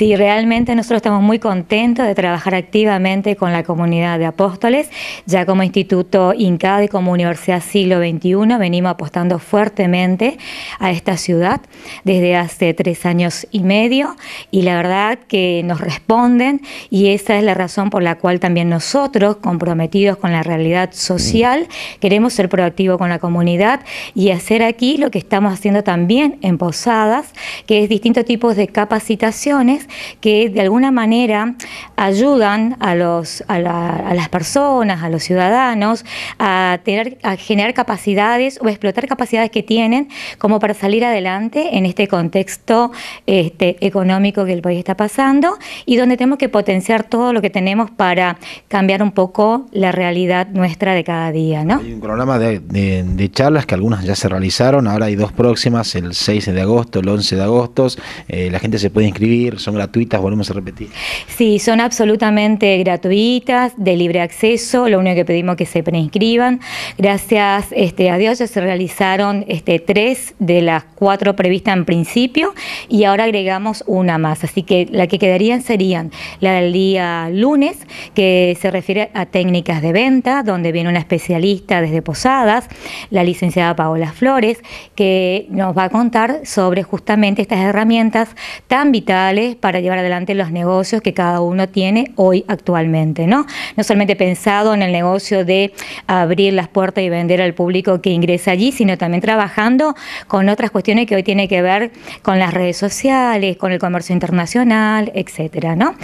Sí, realmente nosotros estamos muy contentos de trabajar activamente con la comunidad de apóstoles. Ya como Instituto INCAD y como Universidad Siglo XXI venimos apostando fuertemente a esta ciudad desde hace tres años y medio y la verdad que nos responden y esa es la razón por la cual también nosotros, comprometidos con la realidad social, queremos ser proactivos con la comunidad y hacer aquí lo que estamos haciendo también en Posadas, que es distintos tipos de capacitaciones que de alguna manera ayudan a, los, a, las personas, a los ciudadanos, a, tener, a generar capacidades o explotar capacidades que tienen como para salir adelante en este contexto este, económico que el país está pasando y donde tenemos que potenciar todo lo que tenemos para cambiar un poco la realidad nuestra de cada día. Hay un programa de, charlas que algunas ya se realizaron, ahora hay dos próximas, el 6 de agosto, el 11 de agosto, eh, la gente se puede inscribir, son gratuitas, volvemos a repetir. Sí, son absolutamente gratuitas, de libre acceso, lo único que pedimos es que se preinscriban. Gracias este, a Dios ya se realizaron este, tres de las cuatro previstas en principio y ahora agregamos una más. Así que la que quedarían serían la del día lunes, que se refiere a técnicas de venta, donde viene una especialista desde Posadas, la licenciada Paola Flores, que nos va a contar sobre justamente estas herramientas tan vitales para para llevar adelante los negocios que cada uno tiene hoy actualmente, ¿no? No solamente pensado en el negocio de abrir las puertas y vender al público que ingresa allí, sino también trabajando con otras cuestiones que hoy tiene que ver con las redes sociales, con el comercio internacional, etcétera, ¿no?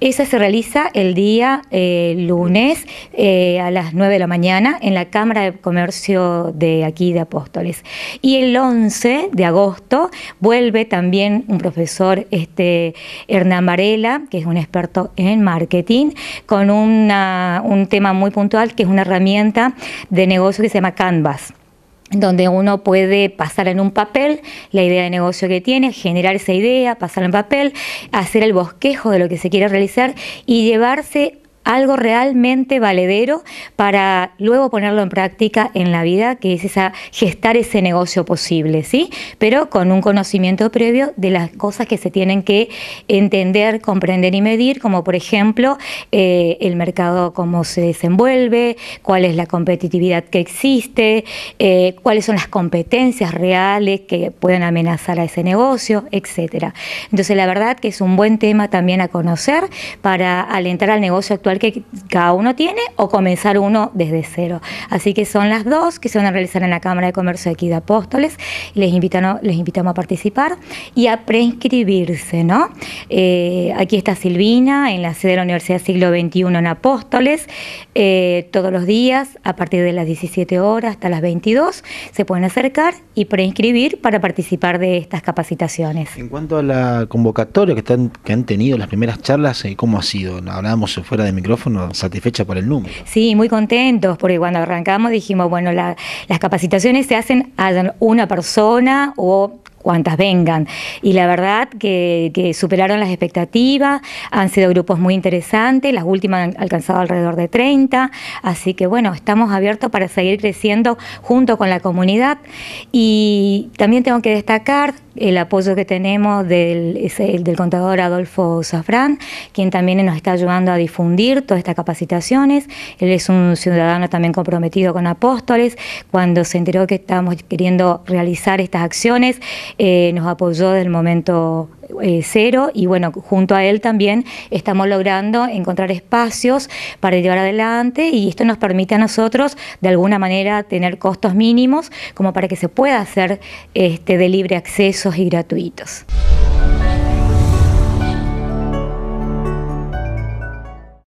Esa se realiza el día eh, lunes eh, a las 9 de la mañana en la Cámara de Comercio de aquí de Apóstoles. Y el 11 de agosto vuelve también un profesor este, Hernán Varela, que es un experto en marketing, con un tema muy puntual que es una herramienta de negocio que se llama Canvas donde uno puede pasar en un papel la idea de negocio que tiene, generar esa idea, pasarla en papel, hacer el bosquejo de lo que se quiere realizar y llevarse algo realmente valedero para luego ponerlo en práctica en la vida, que es esa gestar ese negocio posible, ¿sí? Pero con un conocimiento previo de las cosas que se tienen que entender, comprender y medir, como por ejemplo eh, el mercado, cómo se desenvuelve, cuál es la competitividad que existe, eh, cuáles son las competencias reales que pueden amenazar a ese negocio, etc. Entonces la verdad que es un buen tema también a conocer para alentar al negocio actual que cada uno tiene o comenzar uno desde cero. Así que son las dos que se van a realizar en la Cámara de Comercio de aquí de Apóstoles. Les, les invitamos a participar y a preinscribirse, ¿no? Eh, aquí está Silvina en la sede de la Universidad Siglo XXI en Apóstoles, eh, todos los días a partir de las 17 horas hasta las 22. Se pueden acercar y preinscribir para participar de estas capacitaciones. En cuanto a la convocatoria que, están, que han tenido, las primeras charlas, eh, ¿cómo ha sido? Hablábamos fuera de micrófono satisfecha por el número. Sí, muy contentos, porque cuando arrancamos dijimos, bueno, las capacitaciones se hacen a una persona o cuantas vengan. Y la verdad que, superaron las expectativas, han sido grupos muy interesantes, las últimas han alcanzado alrededor de 30, así que bueno, estamos abiertos para seguir creciendo junto con la comunidad. Y también tengo que destacar el apoyo que tenemos del, del contador Adolfo Safrán, quien también nos está ayudando a difundir todas estas capacitaciones. Él es un ciudadano también comprometido con apóstoles. Cuando se enteró que estábamos queriendo realizar estas acciones, eh, nos apoyó desde el momento eh, cero y bueno, junto a él también estamos logrando encontrar espacios para llevar adelante y esto nos permite a nosotros de alguna manera tener costos mínimos como para que se pueda hacer este, de libre acceso y gratuitos.